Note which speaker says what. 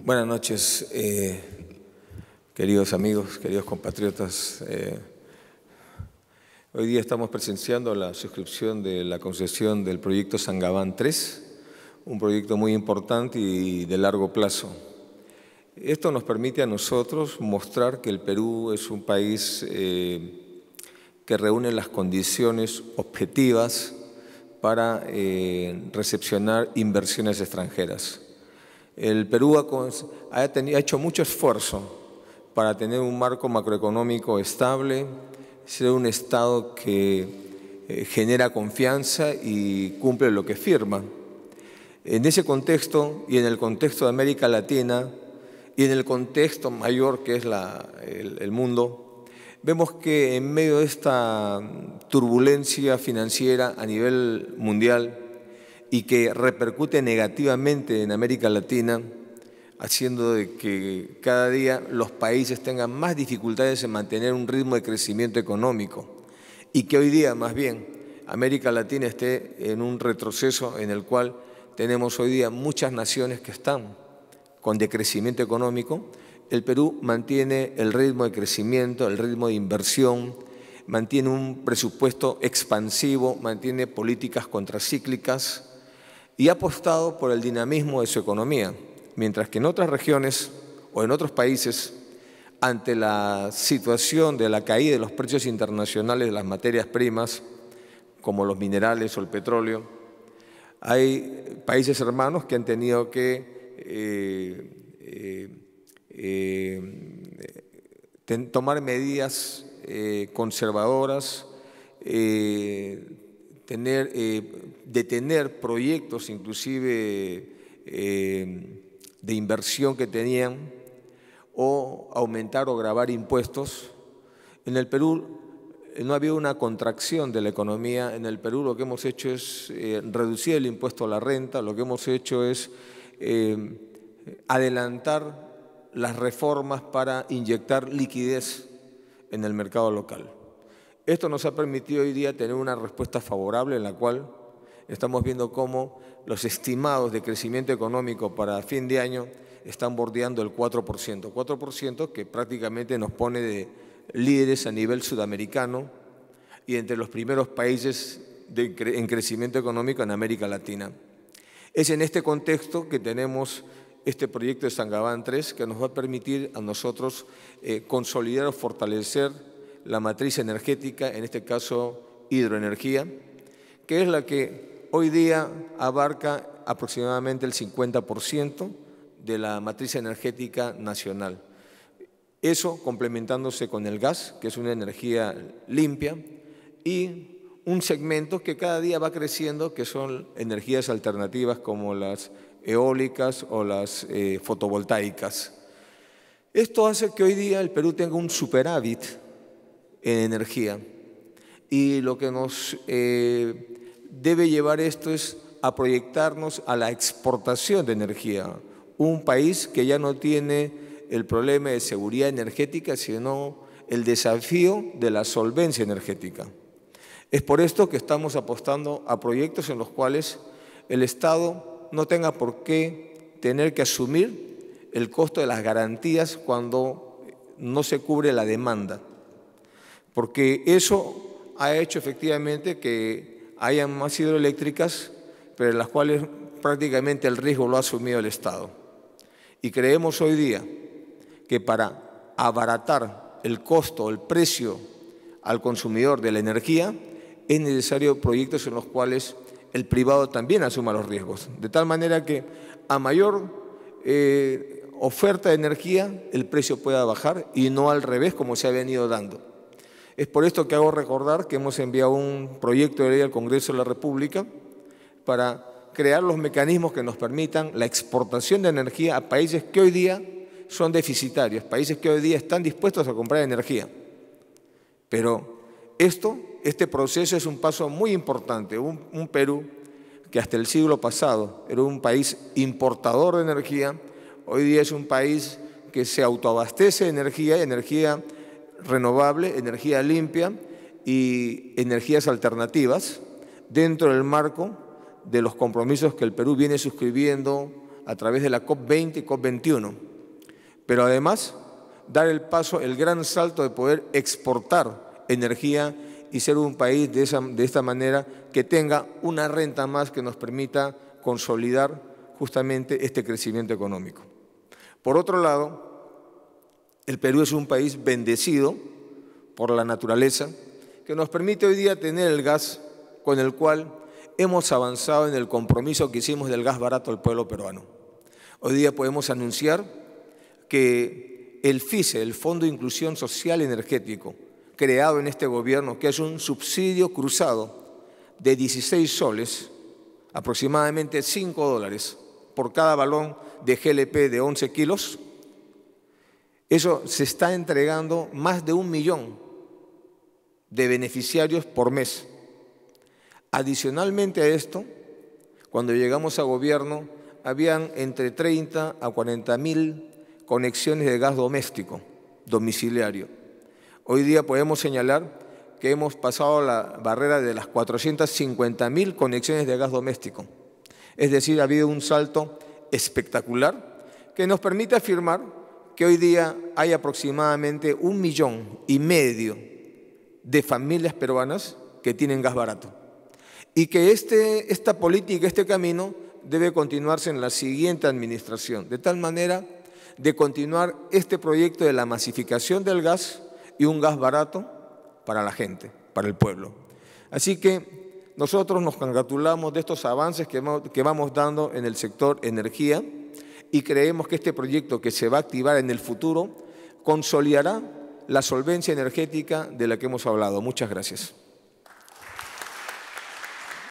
Speaker 1: Buenas noches, eh, queridos amigos, queridos compatriotas. Eh, hoy día estamos presenciando la suscripción de la concesión del proyecto Sangabán 3, un proyecto muy importante y de largo plazo. Esto nos permite a nosotros mostrar que el Perú es un país eh, que reúne las condiciones objetivas para recepcionar inversiones extranjeras. El Perú ha, hecho mucho esfuerzo para tener un marco macroeconómico estable, ser un Estado que eh, genera confianza y cumple lo que firma. En ese contexto y en el contexto de América Latina y en el contexto mayor que es el mundo, vemos que en medio de esta turbulencia financiera a nivel mundial, y que repercute negativamente en América Latina, haciendo de que cada día los países tengan más dificultades en mantener un ritmo de crecimiento económico y que hoy día más bien América Latina esté en un retroceso en el cual tenemos hoy día muchas naciones que están con decrecimiento económico, el Perú mantiene el ritmo de crecimiento, el ritmo de inversión, mantiene un presupuesto expansivo, mantiene políticas contracíclicas, y ha apostado por el dinamismo de su economía, mientras que en otras regiones o en otros países, ante la situación de la caída de los precios internacionales de las materias primas, como los minerales o el petróleo, hay países hermanos que han tenido que eh, eh, eh, tomar medidas conservadoras, detener eh, proyectos inclusive eh, de inversión que tenían o aumentar o grabar impuestos. En el Perú eh, no ha habido una contracción de la economía. En el Perú lo que hemos hecho es reducir el impuesto a la renta, lo que hemos hecho es adelantar las reformas para inyectar liquidez en el mercado local. Esto nos ha permitido hoy día tener una respuesta favorable en la cual estamos viendo cómo los estimados de crecimiento económico para fin de año están bordeando el 4%, 4% que prácticamente nos pone de líderes a nivel sudamericano y entre los primeros países en crecimiento económico en América Latina. Es en este contexto que tenemos este proyecto de San 3 que nos va a permitir a nosotros eh, consolidar o fortalecer la matriz energética, en este caso hidroenergía, que es la que hoy día abarca aproximadamente el 50% de la matriz energética nacional. Eso complementándose con el gas, que es una energía limpia, y un segmento que cada día va creciendo, que son energías alternativas como las eólicas o las eh, fotovoltaicas. Esto hace que hoy día el Perú tenga un superávit en energía. Y lo que nos eh, debe llevar esto es a proyectarnos a la exportación de energía. Un país que ya no tiene el problema de seguridad energética, sino el desafío de la solvencia energética. Es por esto que estamos apostando a proyectos en los cuales el Estado no tenga por qué tener que asumir el costo de las garantías cuando no se cubre la demanda porque eso ha hecho efectivamente que haya más hidroeléctricas, pero en las cuales prácticamente el riesgo lo ha asumido el Estado. Y creemos hoy día que para abaratar el costo, el precio al consumidor de la energía, es necesario proyectos en los cuales el privado también asuma los riesgos. De tal manera que a mayor eh, oferta de energía el precio pueda bajar y no al revés como se ha venido dando. Es por esto que hago recordar que hemos enviado un proyecto de ley al Congreso de la República para crear los mecanismos que nos permitan la exportación de energía a países que hoy día son deficitarios, países que hoy día están dispuestos a comprar energía. Pero esto, este proceso es un paso muy importante. Un, Perú que hasta el siglo pasado era un país importador de energía, hoy día es un país que se autoabastece de energía, y energía renovable, energía limpia y energías alternativas dentro del marco de los compromisos que el Perú viene suscribiendo a través de la COP20 y COP21. Pero además, dar el paso, el gran salto de poder exportar energía y ser un país de, esa, de esta manera que tenga una renta más que nos permita consolidar justamente este crecimiento económico. Por otro lado, el Perú es un país bendecido por la naturaleza que nos permite hoy día tener el gas con el cual hemos avanzado en el compromiso que hicimos del gas barato al pueblo peruano. Hoy día podemos anunciar que el FISE, el Fondo de Inclusión Social Energético, creado en este gobierno, que es un subsidio cruzado de 16 soles, aproximadamente 5 dólares por cada balón de GLP de 11 kilos, eso se está entregando más de un millón de beneficiarios por mes. Adicionalmente a esto, cuando llegamos a gobierno, habían entre 30 a 40 mil conexiones de gas doméstico, domiciliario. Hoy día podemos señalar que hemos pasado la barrera de las 450 mil conexiones de gas doméstico. Es decir, ha habido un salto espectacular que nos permite afirmar que hoy día hay aproximadamente un millón y medio de familias peruanas que tienen gas barato. Y que este, esta política, este camino debe continuarse en la siguiente administración, de tal manera de continuar este proyecto de la masificación del gas y un gas barato para la gente, para el pueblo. Así que nosotros nos congratulamos de estos avances que vamos dando en el sector energía y creemos que este proyecto que se va a activar en el futuro consolidará la solvencia energética de la que hemos hablado. Muchas gracias.